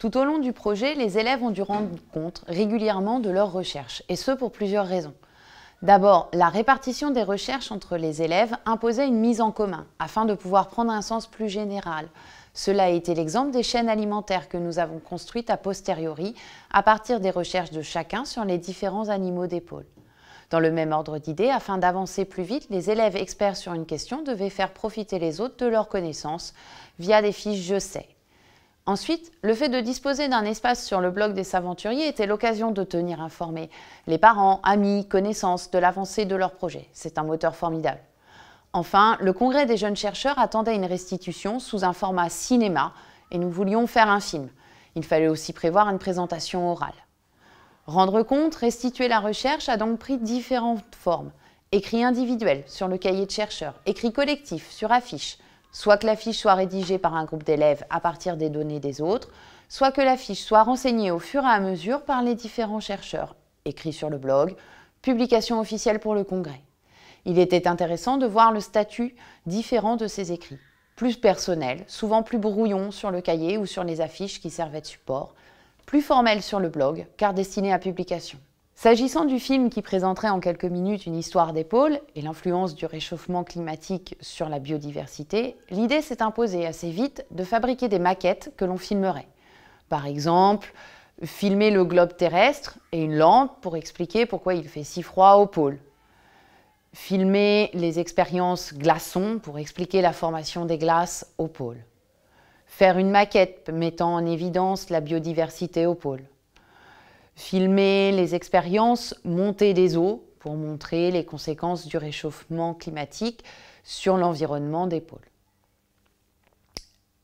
Tout au long du projet, les élèves ont dû rendre compte régulièrement de leurs recherches, et ce pour plusieurs raisons. D'abord, la répartition des recherches entre les élèves imposait une mise en commun, afin de pouvoir prendre un sens plus général. Cela a été l'exemple des chaînes alimentaires que nous avons construites a posteriori, à partir des recherches de chacun sur les différents animaux d'épaule. Dans le même ordre d'idées, afin d'avancer plus vite, les élèves experts sur une question devaient faire profiter les autres de leurs connaissances via des fiches Je sais Ensuite, le fait de disposer d'un espace sur le blog des aventuriers était l'occasion de tenir informés les parents, amis, connaissances de l'avancée de leur projet. C'est un moteur formidable. Enfin, le congrès des jeunes chercheurs attendait une restitution sous un format cinéma et nous voulions faire un film. Il fallait aussi prévoir une présentation orale. Rendre compte, restituer la recherche a donc pris différentes formes. Écrit individuel sur le cahier de chercheurs, écrit collectif sur affiche, soit que l'affiche soit rédigée par un groupe d'élèves à partir des données des autres, soit que l'affiche soit renseignée au fur et à mesure par les différents chercheurs, écrits sur le blog, publication officielle pour le congrès. Il était intéressant de voir le statut différent de ces écrits, plus personnel, souvent plus brouillon sur le cahier ou sur les affiches qui servaient de support, plus formel sur le blog, car destiné à publication. S'agissant du film qui présenterait en quelques minutes une histoire des pôles et l'influence du réchauffement climatique sur la biodiversité, l'idée s'est imposée assez vite de fabriquer des maquettes que l'on filmerait. Par exemple, filmer le globe terrestre et une lampe pour expliquer pourquoi il fait si froid au pôle. Filmer les expériences glaçons pour expliquer la formation des glaces au pôle. Faire une maquette mettant en évidence la biodiversité au pôle filmer les expériences monter des eaux pour montrer les conséquences du réchauffement climatique sur l'environnement des pôles.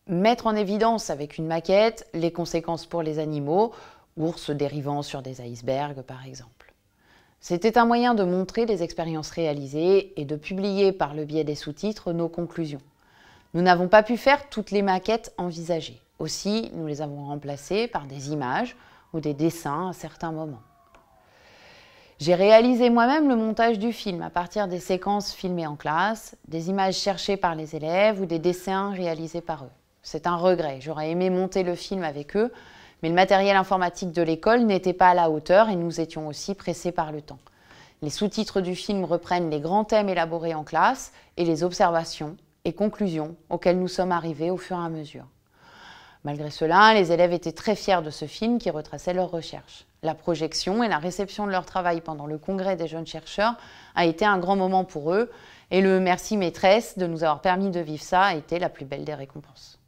Mettre en évidence avec une maquette les conséquences pour les animaux, ours dérivant sur des icebergs par exemple. C'était un moyen de montrer les expériences réalisées et de publier par le biais des sous-titres nos conclusions. Nous n'avons pas pu faire toutes les maquettes envisagées. Aussi, nous les avons remplacées par des images, ou des dessins à certains moments. J'ai réalisé moi-même le montage du film à partir des séquences filmées en classe, des images cherchées par les élèves ou des dessins réalisés par eux. C'est un regret, j'aurais aimé monter le film avec eux, mais le matériel informatique de l'école n'était pas à la hauteur et nous étions aussi pressés par le temps. Les sous-titres du film reprennent les grands thèmes élaborés en classe et les observations et conclusions auxquelles nous sommes arrivés au fur et à mesure. Malgré cela, les élèves étaient très fiers de ce film qui retraçait leurs recherches. La projection et la réception de leur travail pendant le congrès des jeunes chercheurs a été un grand moment pour eux et le merci maîtresse de nous avoir permis de vivre ça a été la plus belle des récompenses.